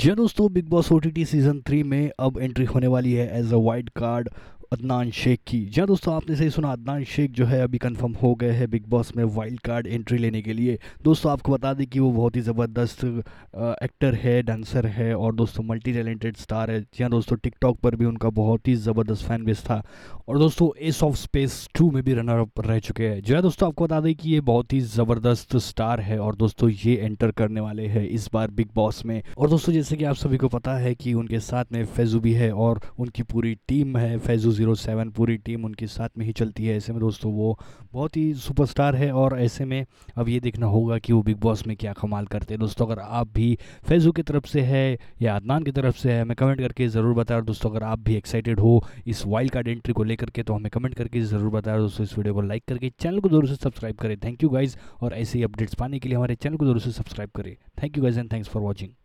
जी दोस्तों Bigg Boss ओ season three में अब एंट्री होने वाली है as a wild card Adnan Shaikh की जहाँ दोस्तों आपने सही सुना अदनान शेख जो है अभी कंफर्म हो गए हैं बिग बॉस में वाइल्ड कार्ड एंट्री लेने के लिए दोस्तों आपको बता दें कि वो बहुत ही ज़बरदस्त एक्टर है डांसर है और दोस्तों मल्टी टैलेंटेड स्टार है जहाँ दोस्तों टिकटॉक पर भी उनका बहुत ही ज़बरदस्त फैन बेस था और दोस्तों एस ऑफ स्पेस टू में भी रनर अप रह चुके हैं जो है हाँ दोस्तों आपको बता दें कि ये बहुत ही ज़बरदस्त स्टार है और दोस्तों ये एंटर करने वाले हैं इस बार बिग बॉस में और दोस्तों जैसे कि आप सभी को पता है कि उनके साथ में फैजू भी है और उनकी पूरी टीम है फैजू जीरो सेवन पूरी टीम उनके साथ में ही चलती है ऐसे में दोस्तों वो बहुत ही सुपरस्टार है और ऐसे में अब ये देखना होगा कि वो बिग बॉस में क्या कमाल करते हैं दोस्तों अगर आप भी फैजू की तरफ से है या अदनान की तरफ से है हमें कमेंट करके ज़रूर बताया दोस्तों अगर आप भी एक्साइटेड हो इस वाइल्ड कार्ड एंट्री को लेकर के तो हमें कमेंट करके ज़रूर बताया दोस्तों इस वीडियो को लाइक करके चैनल को जरूर से सब्सक्राइब करें थैंक यू गाइज़ और ऐसे ही अपडेट्स पाने के लिए हमारे चैनल को जरूर से सब्सक्राइब करें thank you guys and thanks for watching